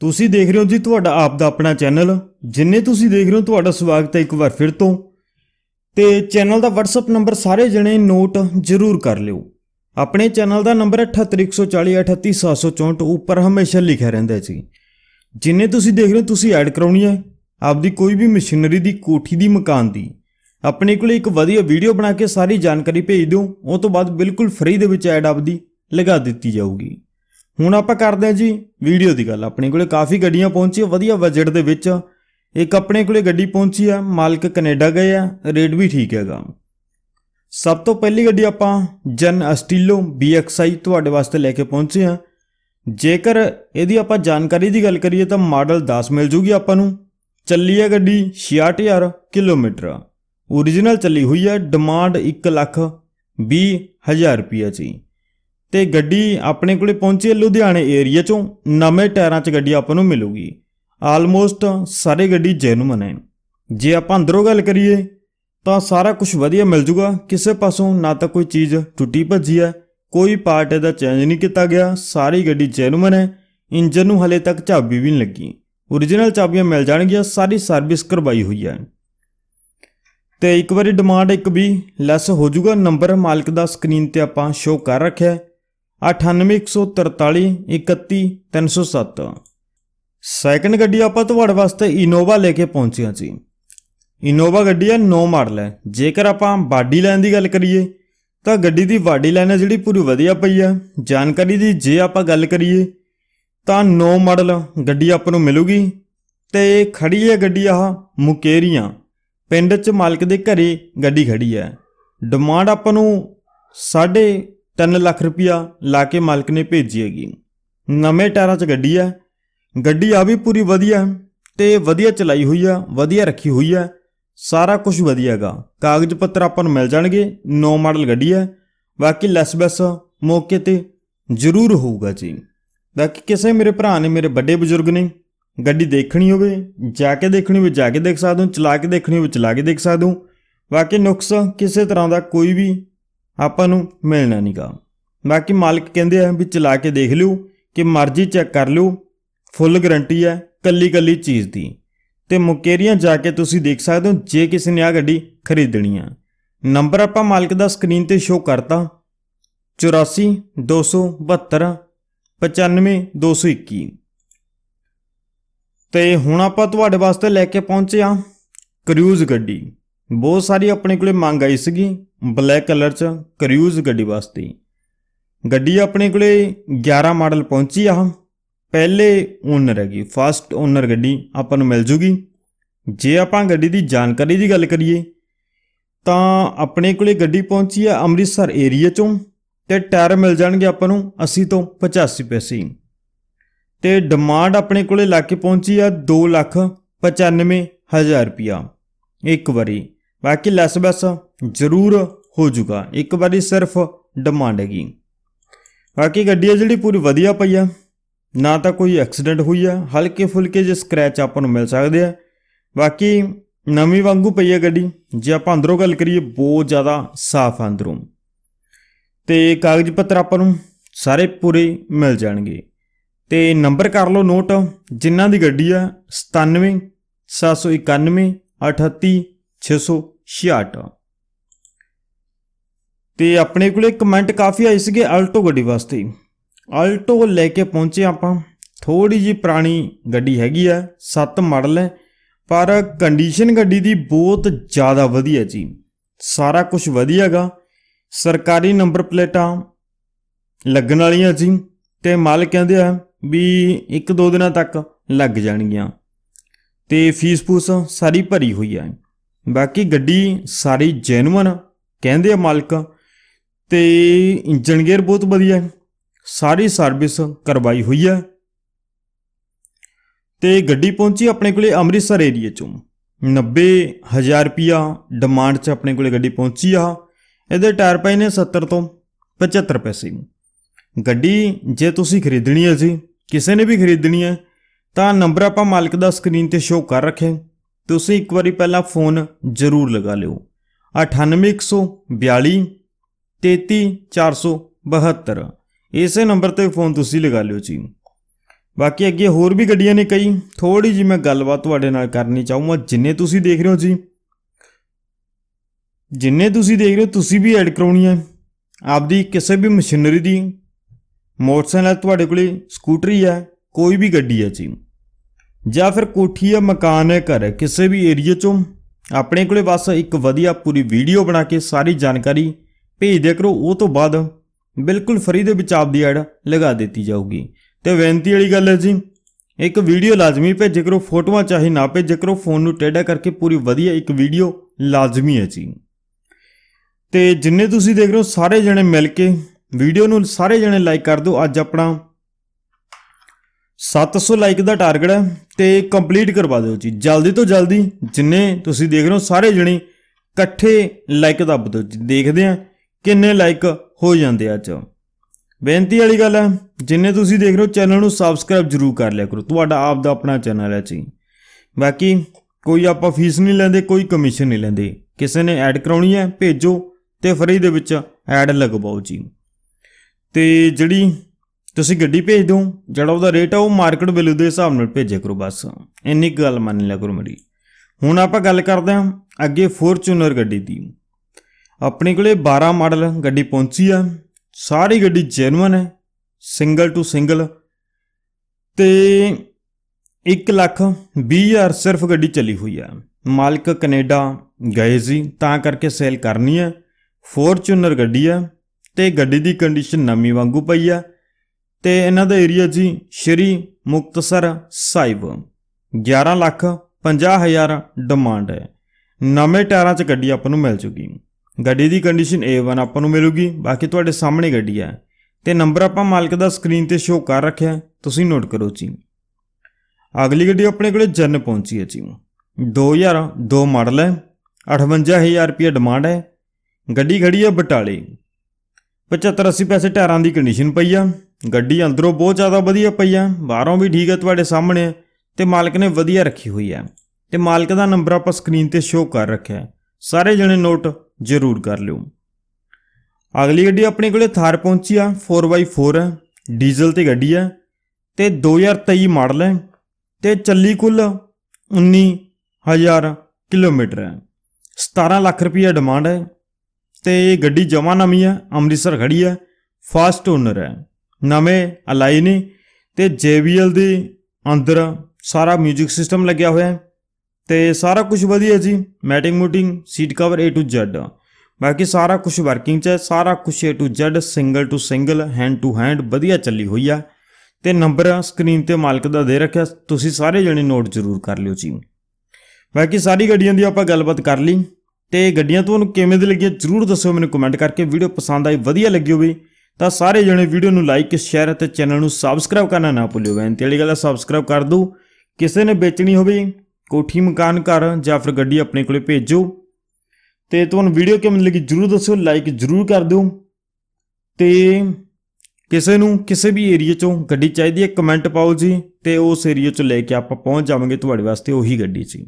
ਤੁਸੀਂ ਦੇਖ ਰਹੇ ਹੋ ਜੀ ਤੁਹਾਡਾ ਆਪ ਦਾ ਆਪਣਾ ਚੈਨਲ ਜਿੰਨੇ ਤੁਸੀਂ ਦੇਖ ਰਹੇ ਹੋ ਤੁਹਾਡਾ ਸਵਾਗਤ ਹੈ ਇੱਕ ਵਾਰ ਫਿਰ ਤੋਂ ਤੇ ਚੈਨਲ ਦਾ WhatsApp ਨੰਬਰ ਸਾਰੇ ਜਣੇ ਨੋਟ ਜ਼ਰੂਰ ਕਰ ਲਿਓ ਆਪਣੇ ਚੈਨਲ ਦਾ ਨੰਬਰ 7814038764 ਉੱਪਰ ਹਮੇਸ਼ਾ ਲਿਖਿਆ ਰਹਿੰਦਾ ਜੀ ਜਿੰਨੇ ਤੁਸੀਂ ਦੇਖ ਰਹੇ ਹੋ ਤੁਸੀਂ ਐਡ ਕਰਾਉਣੀ ਹੈ ਆਪਦੀ ਕੋਈ ਵੀ ਮਸ਼ੀਨਰੀ ਦੀ ਕੋਠੀ ਦੀ ਮਕਾਨ ਦੀ ਆਪਣੇ ਕੋਲ ਇੱਕ ਵਧੀਆ ਵੀਡੀਓ ਬਣਾ ਕੇ ਸਾਰੀ ਜਾਣਕਾਰੀ ਭੇਜ ਦਿਓ ਉਹ ਤੋਂ ਬਾਅਦ ਬਿਲਕੁਲ ਫ੍ਰੀ ਦੇ ਵਿੱਚ ਐਡ ਆਪਦੀ ਲਗਾ ਦਿੱਤੀ ਜਾਊਗੀ ਹੁਣ ਆਪਾਂ ਕਰਦੇ ਆ ਜੀ ਵੀਡੀਓ ਦੀ ਗੱਲ ਆਪਣੇ ਕੋਲੇ ਕਾਫੀ ਗੱਡੀਆਂ ਪਹੁੰਚੀਆਂ ਵਧੀਆ ਬਜਟ ਦੇ ਵਿੱਚ ਇੱਕ ਆਪਣੇ ਕੋਲੇ ਗੱਡੀ ਪਹੁੰਚੀ ਆ ਮਾਲਕ ਕੈਨੇਡਾ ਗਏ ਆ ਰੇਟ ਵੀ ਠੀਕ ਹੈਗਾ ਸਭ ਤੋਂ ਪਹਿਲੀ ਗੱਡੀ ਆਪਾਂ ਜਨ ਅਸਟੀਲੋ BXI ਤੁਹਾਡੇ ਵਾਸਤੇ ਲੈ ਕੇ ਪਹੁੰਚੇ ਆ ਜੇਕਰ ਇਹਦੀ ਆਪਾਂ ਜਾਣਕਾਰੀ ਦੀ ਗੱਲ ਕਰੀਏ ਤਾਂ ਮਾਡਲ 10 ਮਿਲ ਜੂਗੀ ਆਪਾਂ ਨੂੰ ਚੱਲੀ ਆ ਗੱਡੀ 66000 ਕਿਲੋਮੀਟਰ origignal ਚੱਲੀ ਹੋਈ ਆ ਡਿਮਾਂਡ 1 ਲੱਖ 20000 ਰੁਪਏ ਜੀ ਤੇ ਗੱਡੀ ਆਪਣੇ ਕੋਲੇ ਪਹੁੰਚੀ ਲੁਧਿਆਣੇ ਏਰੀਆ ਚੋਂ ਨਵੇਂ ਟਾਇਰਾਂ 'ਚ ਗੱਡੀ ਆਪਾਂ ਨੂੰ ਮਿਲੂਗੀ ਆਲਮੋਸਟ ਸਾਰੇ ਗੱਡੀ ਜੈਨੂਨ ਹੈ ਜੇ ਆਪਾਂ ਅੰਦਰੋਂ ਗੱਲ ਕਰੀਏ ਤਾਂ ਸਾਰਾ ਕੁਝ ਵਧੀਆ ਮਿਲ ਜੂਗਾ ਕਿਸੇ ਪਾਸੋਂ ਨਾ ਤਾਂ ਕੋਈ ਚੀਜ਼ ਟੁੱਟੀ ਭੱਜੀ ਹੈ ਕੋਈ ਪਾਰਟ ਇਹਦਾ ਚੇਂਜ ਨਹੀਂ ਕੀਤਾ ਗਿਆ ਸਾਰੀ ਗੱਡੀ ਜੈਨੂਨ ਹੈ ਇੰਜਨ ਨੂੰ ਹਲੇ ਤੱਕ ਚਾਬੀ ਵੀ ਨਹੀਂ ਲੱਗੀ origignal ਚਾਬੀਆਂ ਮਿਲ ਜਾਣਗੀਆਂ ਸਾਰੀ ਸਰਵਿਸ ਕਰਵਾਈ ਹੋਈ ਹੈ ਤੇ ਇੱਕ ਵਾਰੀ ਡਿਮਾਂਡ ਇੱਕ ਵੀ ਲੈਸ ਹੋ ਜਾਊਗਾ ਨੰਬਰ ਮਾਲਕ ਦਾ ਸਕਰੀਨ ਤੇ ਆਪਾਂ ਸ਼ੋ ਕਰ ਰੱਖਿਆ 9814431307 ਸੈਕੰਡ ਗੱਡੀ ਆਪਾਂ ਤੁਹਾਡੇ ਵਾਸਤੇ ਇਨੋਵਾ ਲੈ ਕੇ ਪਹੁੰਚਿਆ ਜੀ ਇਨੋਵਾ ਗੱਡੀ ਹੈ 9 ਮਾਡਲ ਹੈ ਜੇਕਰ ਆਪਾਂ ਬਾਡੀ ਲਾਈਨ ਦੀ ਗੱਲ ਕਰੀਏ ਤਾਂ ਗੱਡੀ ਦੀ ਬਾਡੀ ਲਾਈਨ ਹੈ ਜਿਹੜੀ ਪੂਰੀ ਵਧੀਆ ਪਈ ਆ ਜਾਣਕਾਰੀ ਦੀ ਜੇ ਆਪਾਂ ਗੱਲ ਕਰੀਏ ਤਾਂ 9 ਮਾਡਲ ਗੱਡੀ ਆਪ ਨੂੰ ਮਿਲੂਗੀ ਤੇ ਖੜੀ ਹੈ ਗੱਡੀ ਆ ਮੁਕੇਰੀਆਂ ਪਿੰਡ ਚ ਮਾਲਕ ਦੇ ਘਰੇ ਗੱਡੀ ਖੜੀ ਹੈ ਡਿਮਾਂਡ ਆਪਾਂ ਨੂੰ 3 ਲੱਖ ਰੁਪਇਆ ਲਾ ਕੇ ਮਾਲਕ ਨੇ ਭੇਜੀ ਹੈਗੀ ਨਵੇਂ ਟਾਇਰਾਂ 'ਚ ਗੱਡੀ ਆ ਗੱਡੀ ਆ ਵੀ ਪੂਰੀ ਵਧੀਆ ਤੇ ਵਧੀਆ ਚਲਾਈ ਹੋਈ ਆ ਵਧੀਆ ਰੱਖੀ ਹੋਈ ਆ ਸਾਰਾ ਕੁਝ ਵਧੀਆਗਾ ਕਾਗਜ਼ ਪੱਤਰ ਆਪਾਂ ਨੂੰ ਮਿਲ ਜਾਣਗੇ ਨੋ ਮਾਡਲ ਗੱਡੀ ਹੈ ਬਾਕੀ ਲੈਸ ਬੈਸ ਮੌਕੇ ਤੇ ਜ਼ਰੂਰ ਹੋਊਗਾ ਜੀ ਬਾਕੀ ਕਿਸੇ ਮੇਰੇ ਭਰਾ ਨੇ ਮੇਰੇ ਵੱਡੇ ਬਜ਼ੁਰਗ ਨੇ ਗੱਡੀ ਦੇਖਣੀ ਹੋਵੇ ਜਾ ਕੇ ਦੇਖਣੀ ਹੋਵੇ ਜਾ ਕੇ ਦੇਖ ਸਕਦਾ ਹਾਂ ਚਲਾ ਕੇ ਦੇਖਣੀ ਹੋਵੇ ਚਲਾ ਕੇ ਦੇਖ ਸਕਦਾ ਹਾਂ ਬਾਕੀ ਨੁਕਸ ਕਿਸੇ ਤਰ੍ਹਾਂ ਦਾ ਕੋਈ ਵੀ ਆਪਾਂ ਨੂੰ ਮਿਲਣਾ ਨਹੀਂਗਾ ਬਾਕੀ ਮਾਲਕ ਕਹਿੰਦੇ ਆ ਵੀ ਚਲਾ ਕੇ ਦੇਖ ਲਿਓ ਕਿ ਮਰਜ਼ੀ ਚੈੱਕ ਕਰ ਲਿਓ ਫੁੱਲ ਗਾਰੰਟੀ ਹੈ ਕੱਲੀ ਕੱਲੀ ਚੀਜ਼ ਦੀ ਤੇ ਮੁਕੇਰੀਆਂ ਜਾ ਕੇ ਤੁਸੀਂ ਦੇਖ ਸਕਦੇ ਹੋ ਜੇ ਕਿਸੇ ਨੇ ਆ ਗੱਡੀ ਖਰੀਦਣੀ ਆ ਨੰਬਰ ਆਪਾਂ ਮਾਲਕ ਦਾ ਸਕਰੀਨ ਤੇ ਸ਼ੋ ਕਰਤਾ 84 272 95 221 ਤੇ ਹੁਣ ਆਪਾਂ ਤੁਹਾਡੇ ਵਾਸਤੇ ਲੈ ਕੇ ਪਹੁੰਚੇ ਆ ਕਰੂਜ਼ ਗੱਡੀ ਬਹੁਤ ਸਾਰੀ ਆਪਣੇ ਕੋਲੇ ਮੰਗ ਆਈ ਸੀਗੀ ਬਲੈਕ ਕਲਰ 'ਚ ਕਰੂਜ਼ ਗੱਡੀ ਵਾਸਤੇ ਗੱਡੀ ਆਪਣੇ ਕੋਲੇ 11 ਮਾਡਲ ਪਹੁੰਚੀ ਆ ਪਹਿਲੇ ਓਨਰ ਹੈਗੀ ਫਸਟ ਓਨਰ ਗੱਡੀ ਆਪਾਂ ਨੂੰ ਮਿਲ ਜੂਗੀ ਜੇ ਆਪਾਂ ਗੱਡੀ ਦੀ ਜਾਣਕਾਰੀ ਦੀ ਗੱਲ ਕਰੀਏ ਤਾਂ ਆਪਣੇ ਕੋਲੇ ਗੱਡੀ ਪਹੁੰਚੀ ਆ ਅੰਮ੍ਰਿਤਸਰ ਏਰੀਆ ਚੋਂ ਤੇ ਟਾਇਰ ਮਿਲ ਜਾਣਗੇ ਆਪਾਂ ਨੂੰ 80 ਤੋਂ 85 ਪੈਸੇ ਤੇ ਡਿਮਾਂਡ ਆਪਣੇ ਕੋਲੇ ਲਾ ਕੇ ਪਹੁੰਚੀ ਆ 2 ਲੱਖ 95 ਹਜ਼ਾਰ ਰੁਪਿਆ ਇੱਕ ਵਾਰੀ ਬਾਕੀ ਲੈਸ ਬਸ ਜ਼ਰੂਰ ਹੋ ਜਾਊਗਾ ਇੱਕ ਵਾਰੀ ਸਿਰਫ ਡਿਮਾਂਡ ਹੈਗੀ ਬਾਕੀ ਗੱਡੀ ਆ ਜਿਹੜੀ ਪੂਰੀ ਵਧੀਆ ਪਈ ਆ ਨਾ ਤਾਂ ਕੋਈ ਐਕਸੀਡੈਂਟ ਹੋਈ ਆ ਹਲਕੇ ਫੁਲਕੇ ਜੇ ਸਕ੍ਰੈਚ ਆਪਾਂ ਨੂੰ ਮਿਲ ਸਕਦੇ ਆ ਬਾਕੀ ਨਵੀਂ ਵਾਂਗੂ ਪਈ ਆ ਗੱਡੀ ਜੇ ਆਪਾਂ ਅੰਦਰੋਂ ਗੱਲ ਕਰੀਏ ਬਹੁਤ ਜ਼ਿਆਦਾ ਸਾਫ਼ ਅੰਦਰੋਂ ਤੇ ਕਾਗਜ਼ ਪੱਤਰ ਆਪਾਂ ਨੂੰ ਸਾਰੇ ਪੂਰੇ ਮਿਲ ਜਾਣਗੇ ਤੇ ਨੰਬਰ ਕਰ ਲਓ ਨੋਟ ਜਿਨ੍ਹਾਂ ਦੀ ਗੱਡੀ ਆ 97 791 38 600 66 ਤੇ ਆਪਣੇ ਕੋਲੇ ਕਮੈਂਟ ਕਾਫੀ ਆਏ ਸੀਗੇ ਆਲਟੋ ਗੱਡੀ ਵਾਸਤੇ ਆਲਟੋ ਲੈ ਕੇ ਪਹੁੰਚੇ ਆਪਾਂ ਥੋੜੀ ਜੀ ਪੁਰਾਣੀ ਗੱਡੀ ਹੈਗੀ ਆ 7 ਮਾਡਲ ਹੈ ਪਰ ਕੰਡੀਸ਼ਨ ਗੱਡੀ ਦੀ ਬਹੁਤ ਜ਼ਿਆਦਾ ਵਧੀਆ ਜੀ ਸਾਰਾ ਕੁਝ ਵਧੀਆਗਾ ਸਰਕਾਰੀ ਨੰਬਰ ਪਲੇਟਾਂ ਲੱਗਣ ਵਾਲੀਆਂ ਜੀ ਤੇ ਮਾਲਕ ਕਹਿੰਦੇ ਆ ਵੀ ਇੱਕ ਦੋ ਦਿਨਾਂ ਤੱਕ ਲੱਗ ਜਾਣਗੀਆਂ ਤੇ ਫੀਸ ਫੂਸ ਸਾਰੀ ਭਰੀ ਹੋਈ ਆ ਬਾਕੀ ਗੱਡੀ ਸਾਰੀ ਜੈਨੂਨ ਕਹਿੰਦੇ ਆ ਮਾਲਕ ਤੇ ਇੰਜਨ ਗੇਅਰ ਬਹੁਤ ਵਧੀਆ ਹੈ ਸਾਰੀ ਸਰਵਿਸ ਕਰਵਾਈ ਹੋਈ ਹੈ ਤੇ ਗੱਡੀ ਪਹੁੰਚੀ ਆਪਣੇ ਕੋਲੇ ਅੰਮ੍ਰਿਤਸਰ ਏਰੀਆ ਚੋਂ 90000 ਰੁਪਿਆ ਡਿਮਾਂਡ 'ਚ ਆਪਣੇ ਕੋਲੇ ਗੱਡੀ ਪਹੁੰਚੀ ਆ ਇਹਦੇ ਟਾਇਰ ਪਏ ਨੇ 70 ਤੋਂ 75 ਪੈਸੇ ਗੱਡੀ ਜੇ ਤੁਸੀਂ ਖਰੀਦਣੀ ਹੈ ਜੀ ਕਿਸੇ ਨੇ ਵੀ ਖਰੀਦਣੀ ਹੈ ਤਾਂ ਨੰਬਰ ਆਪਾਂ ਮਾਲਕ ਦਾ ਸਕਰੀਨ ਤੇ ਸ਼ੋਅ ਕਰ ਰੱਖਿਆ ਤੁਸੀਂ ਇੱਕ ਵਾਰੀ ਪਹਿਲਾਂ ਫੋਨ ਜ਼ਰੂਰ ਲਗਾ ਲਿਓ 98142 33472 ਇਸੇ ਨੰਬਰ ਤੇ ਫੋਨ ਤੁਸੀਂ ਲਗਾ ਲਿਓ ਜੀ ਬਾਕੀ ਅੱਗੇ ਹੋਰ ਵੀ ਗੱਡੀਆਂ ਨੇ ਕਈ ਥੋੜੀ ਜੀ ਮੈਂ ਗੱਲਬਾਤ ਤੁਹਾਡੇ ਨਾਲ ਕਰਨੀ ਚਾਹੂੰਗਾ ਜਿੰਨੇ ਤੁਸੀਂ ਦੇਖ ਰਹੇ ਹੋ ਜੀ ਜਿੰਨੇ ਤੁਸੀਂ ਦੇਖ ਰਹੇ ਹੋ ਤੁਸੀਂ ਵੀ ਐਡ ਕਰਾਉਣੀ ਹੈ ਆਪਦੀ ਕਿਸੇ ਵੀ ਮਸ਼ੀਨਰੀ ਦੀ ਮੋਟਰਸਾਈਕਲ ਤੁਹਾਡੇ ਕੋਲੇ ਸਕੂਟਰੀ ਹੈ ਕੋਈ ਵੀ ਗੱਡੀ ਹੈ ਜੀ ਜਾਂ ਫਿਰ ਕੋਠੀ ਜਾਂ ਮਕਾਨ ਹੈ ਘਰ ਕਿਸੇ ਵੀ ਏਰੀਆ ਚੋਂ ਆਪਣੇ ਕੋਲੇ ਬਸ ਇੱਕ ਵਧੀਆ ਪੂਰੀ ਵੀਡੀਓ ਬਣਾ ਕੇ ਸਾਰੀ ਜਾਣਕਾਰੀ ਭੇਜ ਦਿਆ ਕਰੋ ਉਹ ਤੋਂ ਬਾਅਦ ਬਿਲਕੁਲ ਫਰੀ ਦੇ ਵਿੱਚ ਆਪਦੀ ਐਡ ਲਗਾ ਦਿੱਤੀ ਜਾਊਗੀ ਤੇ ਬੇਨਤੀ ਵਾਲੀ ਗੱਲ ਹੈ ਜੀ ਇੱਕ ਵੀਡੀਓ ਲਾਜ਼ਮੀ ਭੇਜੇ ਕਰੋ ਫੋਟੋਆਂ ਚਾਹੀ ਨਾ ਭੇਜੇ ਕਰੋ ਫੋਨ ਨੂੰ ਟੇਡਾ ਕਰਕੇ ਪੂਰੀ ਵਧੀਆ ਇੱਕ ਵੀਡੀਓ ਲਾਜ਼ਮੀ ਹੈ ਜੀ ਤੇ ਜਿੰਨੇ ਤੁਸੀਂ ਦੇਖ ਰਹੇ ਹੋ ਸਾਰੇ ਜਣੇ ਮਿਲ ਕੇ ਵੀਡੀਓ ਨੂੰ ਸਾਰੇ ਜਣੇ ਲਾਈਕ ਕਰ ਦਿਓ ਅੱਜ ਆਪਣਾ 700 ਲਾਈਕ ਦਾ ਟਾਰਗੇਟ ਹੈ ਤੇ ਕੰਪਲੀਟ ਕਰਵਾ ਦਿਓ ਜੀ ਜਲਦੀ ਤੋਂ ਜਲਦੀ ਜਿੰਨੇ ਤੁਸੀਂ ਦੇਖ ਰਹੇ ਹੋ ਸਾਰੇ ਜਣੇ ਇਕੱਠੇ ਲਾਈਕ ਦੱਬ ਦਿਓ ਜੀ ਦੇਖਦੇ ਆ ਕਿੰਨੇ ਲਾਈਕ ਹੋ ਜਾਂਦੇ ਆ ਅੱਜ ਬੇਨਤੀ ਵਾਲੀ ਗੱਲ ਹੈ ਜਿੰਨੇ ਤੁਸੀਂ ਦੇਖ ਰਹੇ ਹੋ ਚੈਨਲ ਨੂੰ ਸਬਸਕ੍ਰਾਈਬ ਜ਼ਰੂਰ ਕਰ ਲਿਆ ਕਰੋ ਤੁਹਾਡਾ ਆਪ ਦਾ ਆਪਣਾ ਚੈਨਲ ਹੈ ਜੀ ਬਾਕੀ ਕੋਈ ਆਪਾਂ ਫੀਸ ਨਹੀਂ ਲੈਂਦੇ ਕੋਈ ਕਮਿਸ਼ਨ ਨਹੀਂ ਲੈਂਦੇ ਕਿਸੇ ਨੇ ਐਡ ਕਰਾਉਣੀ ਹੈ ਭੇਜੋ ਤੇ ਫਰੀ ਦੇ ਵਿੱਚ ਐਡ ਲਗਵਾਓ ਜੀ ਤੇ ਜਿਹੜੀ ਤੁਸੀਂ ਗੱਡੀ ਭੇਜ ਦਿਓ ਜਿਹੜਾ ਉਹਦਾ ਰੇਟ ਆ ਉਹ ਮਾਰਕੀਟ ਵੈਲਿਊ ਦੇ ਹਿਸਾਬ ਨਾਲ ਭੇਜਿਆ ਕਰੋ ਬਸ ਇੰਨੀ ਗੱਲ ਮੰਨ ਲਿਆ ਕਰੋ ਮੇਰੀ ਹੁਣ ਆਪਾਂ ਗੱਲ ਕਰਦੇ ਹਾਂ ਅੱਗੇ ਫੋਰਚੂਨਰ ਗੱਡੀ ਦੀ ਆਪਣੇ ਕੋਲੇ 12 ਮਾਡਲ ਗੱਡੀ ਪਹੁੰਚੀ ਆ ਸਾਰੀ ਗੱਡੀ ਜੈਨੂਇਨ ਹੈ ਸਿੰਗਲ ਟੂ ਸਿੰਗਲ ਤੇ 1 ਲੱਖ 20000 ਸਿਰਫ ਗੱਡੀ ਚੱਲੀ ਹੋਈ ਆ ਮਾਲਕ ਕੈਨੇਡਾ ਗਏ ਸੀ ਤਾਂ ਕਰਕੇ ਸੇਲ ਕਰਨੀ ਆ ਫੋਰਚੂਨਰ ਗੱਡੀ ਆ ਤੇ ਗੱਡੀ ਦੀ ਕੰਡੀਸ਼ਨ ਨਵੀਂ ਵਾਂਗੂ ਪਈ ਆ ਤੇ ਇਹਨਾਂ ਦਾ ਏਰੀਆ ਜੀ ਸ਼੍ਰੀ ਮੁਕਤਸਰ ਸਾਹਿਬ 11 ਲੱਖ 50 ਹਜ਼ਾਰ ਡਿਮਾਂਡ ਹੈ ਨਵੇਂ ਟਾਇਰਾਂ 'ਚ ਗੱਡੀ ਆਪਾਂ ਨੂੰ ਮਿਲ ਚੁੱਕੀ ਗੱਡੀ ਦੀ ਕੰਡੀਸ਼ਨ A1 ਆਪਾਂ ਨੂੰ ਮਿਲੂਗੀ ਬਾਕੀ ਤੁਹਾਡੇ ਸਾਹਮਣੇ ਗੱਡੀ ਹੈ ਤੇ ਨੰਬਰ ਆਪਾਂ ਮਾਲਕ ਦਾ ਸਕਰੀਨ ਤੇ ਸ਼ੋਅ ਕਰ ਰੱਖਿਆ ਤੁਸੀਂ ਨੋਟ ਕਰੋ ਜੀ ਅਗਲੀ ਗੱਡੀ ਆਪਣੇ ਕੋਲੇ ਜਨ ਪਹੁੰਚੀ ਹੈ ਜੀ 2002 ਮਾਡਲ ਹੈ 58000 ਰੁਪਏ ਡਿਮਾਂਡ ਹੈ ਗੱਡੀ ਖੜੀ ਹੈ ਬਟਾਲੇ 75 80 ਪੈਸੇ ਟਾਇਰਾਂ ਦੀ ਕੰਡੀਸ਼ਨ ਪਈ ਆ ਗੱਡੀ ਅੰਦਰੋਂ ਬਹੁਤ ਜ਼ਿਆਦਾ ਵਧੀਆ ਪਈ ਆ ਬਾਹਰੋਂ ਵੀ ਠੀਕ ਆ ਤੁਹਾਡੇ ਸਾਹਮਣੇ ਤੇ ਮਾਲਕ ਨੇ ਵਧੀਆ ਰੱਖੀ ਹੋਈ ਆ ਤੇ ਮਾਲਕ ਦਾ ਨੰਬਰ ਆਪਾਂ ਸਕਰੀਨ ਤੇ ਸ਼ੋਅ ਕਰ ਰੱਖਿਆ ਸਾਰੇ ਜਣੇ ਨੋਟ ਜ਼ਰੂਰ ਕਰ ਲਿਓ ਅਗਲੀ ਗੱਡੀ ਆਪਣੇ ਕੋਲੇ ਥਾਰ ਪਹੁੰਚੀ ਆ 4x4 ਹੈ ਡੀਜ਼ਲ ਤੇ ਗੱਡੀ ਆ ਤੇ 2023 ਮਾਡਲ ਹੈ ਤੇ ਚੱਲੀ ਕੁੱਲ 19000 ਕਿਲੋਮੀਟਰ ਹੈ 17 ਲੱਖ ਰੁਪਏ ਡਿਮਾਂਡ ਹੈ ਤੇ ਇਹ ਗੱਡੀ ਜਮਾ ਨਵੀਂ ਹੈ ਅੰਮ੍ਰਿਤਸਰ ਖੜੀ ਹੈ ਫਾਸਟ ਓਨਰ ਹੈ ਨਵੇਂ ਅਲਾਈ ਨੇ ਤੇ JBL ਦੇ ਅੰਦਰ ਸਾਰਾ 뮤직 ਸਿਸਟਮ ਲੱਗਿਆ ਹੋਇਆ ਹੈ ਤੇ ਸਾਰਾ ਕੁਝ ਵਧੀਆ ਜੀ ਮੈਟਿੰਗ ਮੂਟਿੰਗ seat cover A to Z ਬਾਕੀ ਸਾਰਾ ਕੁਝ ਵਰਕਿੰਗ 'ਚ ਹੈ ਸਾਰਾ ਕੁਝ A to Z single to single hand to hand ਵਧੀਆ ਚੱਲੀ ਹੋਈ ਆ ਤੇ ਨੰਬਰ ਸਕਰੀਨ ਤੇ ਮਾਲਕ ਦਾ ਦੇ ਰੱਖਿਆ ਤੁਸੀਂ ਸਾਰੇ ਜਣੇ ਨੋਟ ਜ਼ਰੂਰ ਕਰ ਲਿਓ ਜੀ ਬਾਕੀ ਸਾਰੀ ਗੱਡੀਆਂ ਦੀ ਆਪਾਂ ਗੱਲਬਾਤ ਕਰ ਲਈ ਤੇ ਗੱਡੀਆਂ ਤੁਹਾਨੂੰ ਕਿਵੇਂ ਦੀ ਲੱਗੀਆਂ ਜਰੂਰ ਦੱਸਿਓ ਮੈਨੂੰ ਕਮੈਂਟ ਕਰਕੇ ਵੀਡੀਓ ਪਸੰਦ ਆਈ ਵਧੀਆ ਲੱਗੀ ਹੋਵੇ ਤਾਂ ਸਾਰੇ ਜਣੇ ਵੀਡੀਓ ਨੂੰ ਲਾਈਕ ਸ਼ੇਅਰ ਅਤੇ ਚੈਨਲ ਨੂੰ ਸਬਸਕ੍ਰਾਈਬ ਕਰਨਾ ਨਾ ਭੁੱਲਿਓ ਬੇਨਤੀ ਵਾਲੀ ਗੱਲ ਹੈ ਸਬਸਕ੍ਰਾਈਬ ਕਰ ਦੋ ਕਿਸੇ ਨੇ ਵੇਚਣੀ ਹੋਵੇ ਕੋਠੀ ਮਕਾਨ ਘਰ ਜਾਂ ਫਿਰ ਗੱਡੀ ਆਪਣੇ ਕੋਲੇ ਭੇਜੋ ਤੇ ਤੁਹਾਨੂੰ ਵੀਡੀਓ ਕਿਵੇਂ ਲੱਗੀ ਜਰੂਰ ਦੱਸਿਓ ਲਾਈਕ ਜਰੂਰ ਕਰ ਦਿਓ ਤੇ ਕਿਸੇ ਨੂੰ ਕਿਸੇ ਵੀ ਏਰੀਆ ਚੋਂ ਗੱਡੀ ਚਾਹੀਦੀ ਹੈ ਕਮੈਂਟ ਪਾਓ ਜੀ ਤੇ ਉਸ ਏਰੀਆ ਚ ਲੈ ਕੇ ਆਪਾਂ ਪਹੁੰਚ ਜਾਵਾਂਗੇ ਤੁਹਾਡੇ ਵਾਸਤੇ ਉਹੀ ਗੱਡੀ ਜੀ